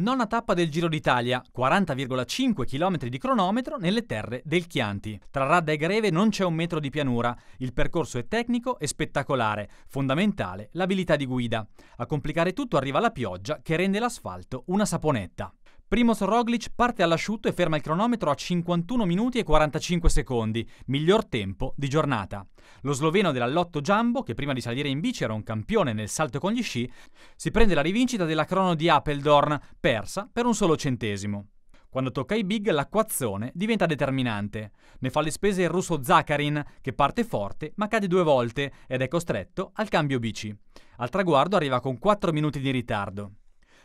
nona tappa del Giro d'Italia, 40,5 km di cronometro nelle terre del Chianti. Tra Radda e Greve non c'è un metro di pianura, il percorso è tecnico e spettacolare, fondamentale l'abilità di guida. A complicare tutto arriva la pioggia che rende l'asfalto una saponetta. Primoz Roglic parte all'asciutto e ferma il cronometro a 51 minuti e 45 secondi, miglior tempo di giornata. Lo sloveno dell'allotto Jumbo, che prima di salire in bici era un campione nel salto con gli sci, si prende la rivincita della crono di Apeldoorn, persa per un solo centesimo. Quando tocca i big, l'acquazzone diventa determinante. Ne fa le spese il russo Zakarin, che parte forte ma cade due volte ed è costretto al cambio bici. Al traguardo arriva con 4 minuti di ritardo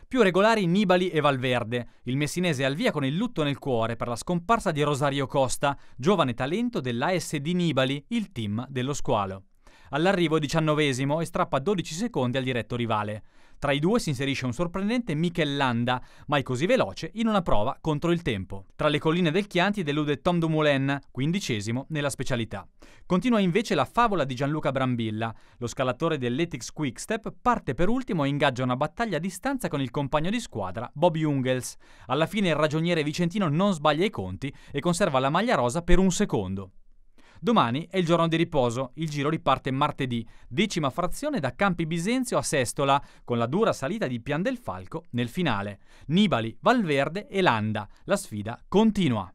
più regolari Nibali e Valverde. Il messinese al via con il lutto nel cuore per la scomparsa di Rosario Costa, giovane talento dell'ASD Nibali, il team dello squalo. All'arrivo diciannovesimo e strappa 12 secondi al diretto rivale. Tra i due si inserisce un sorprendente Michel Landa, mai così veloce, in una prova contro il tempo. Tra le colline del Chianti delude Tom Dumoulin, quindicesimo nella specialità. Continua invece la favola di Gianluca Brambilla. Lo scalatore dell'Ethics Quickstep parte per ultimo e ingaggia una battaglia a distanza con il compagno di squadra Bob Jungels. Alla fine il ragioniere vicentino non sbaglia i conti e conserva la maglia rosa per un secondo. Domani è il giorno di riposo, il giro riparte martedì, decima frazione da Campi Bisenzio a Sestola, con la dura salita di Pian del Falco nel finale. Nibali, Valverde e Landa, la sfida continua.